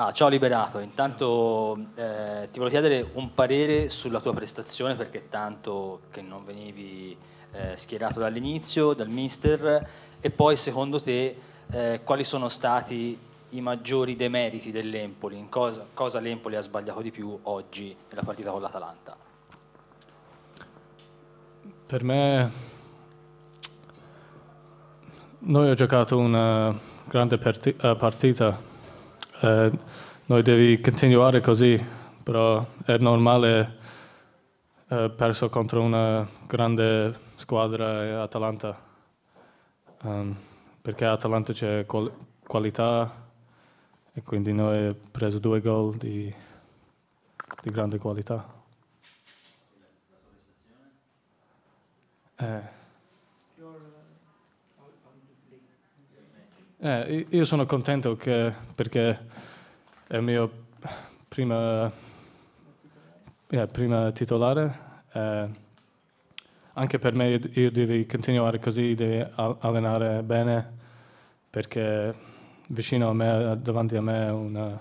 Ah, ciao Liberato, intanto eh, ti volevo chiedere un parere sulla tua prestazione perché tanto che non venivi eh, schierato dall'inizio, dal mister, e poi secondo te eh, quali sono stati i maggiori demeriti dell'Empoli, in cosa, cosa l'Empoli ha sbagliato di più oggi nella partita con l'Atalanta? Per me noi ho giocato una grande eh, partita eh, noi devi continuare così, però è normale eh, perso contro una grande squadra eh, Atalanta, um, perché Atalanta c'è qual qualità e quindi noi abbiamo preso due gol di, di grande qualità. Eh. Eh, io sono contento che, perché è il mio prima, eh, prima titolare. Eh, anche per me io devo continuare così, devo allenare bene perché vicino a me, davanti a me, è un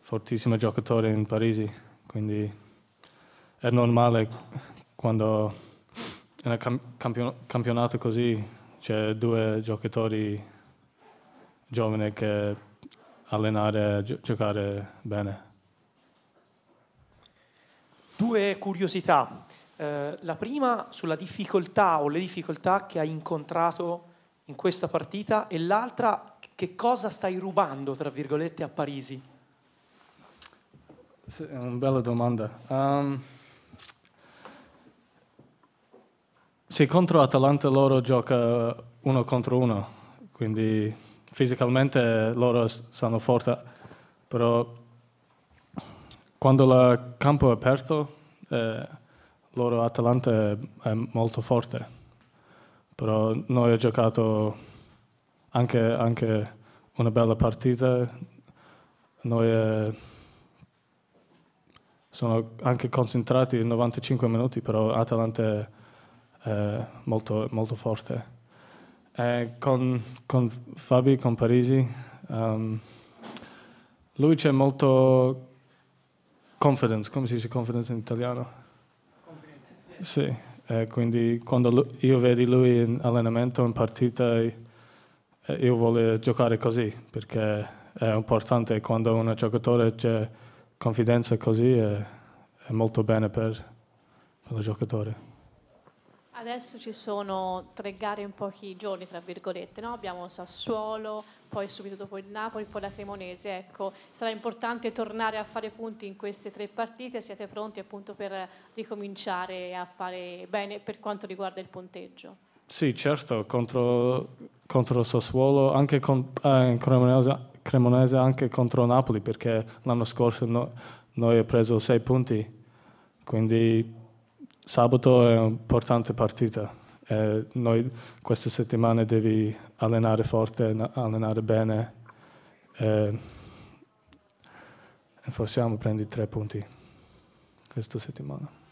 fortissimo giocatore in Parigi, quindi è normale quando in un campionato così c'è due giocatori giovane che allenare, gi- giocare bene. Due curiosità. Eh, la prima sulla difficoltà o le difficoltà che hai incontrato in questa partita e l'altra che cosa stai rubando, tra virgolette, a Parisi? Sì, è una bella domanda. Um, ehm, se contro Atalanta loro gioca uno contro uno, quindi fisicamente loro sono forti, però quando il campo è aperto, eh, loro Atalanta è molto forte, però noi abbiamo giocato anche, anche una bella partita, noi eh, sono anche concentrati 95 minuti, però Atalanta è molto, molto forte. Eh, con, con, Fabi, con Parisi, um, lui c'è molto confidence, come si dice confidence in italiano? Confidence. Sì, eh, quindi quando lui, io vedo lui in allenamento, in partita, io voglio giocare così, perché è importante quando un giocatore c'è confidenza così, è, è molto bene per, per il giocatore. Adesso ci sono tre gare in pochi giorni, tra virgolette, no? abbiamo Sassuolo, poi subito dopo il Napoli, poi la Cremonese. Ecco, sarà importante tornare a fare punti in queste tre partite, siete pronti appunto per ricominciare a fare bene per quanto riguarda il punteggio? Sì, certo, contro, contro Sassuolo, anche con, eh, Cremonese, Cremonese, anche contro Napoli, perché l'anno scorso no, noi abbiamo preso sei punti, quindi sabato è un'importante partita. Eh, noi questa settimana devi allenare forte, allenare bene. e eh, forse prendi tre punti questa settimana.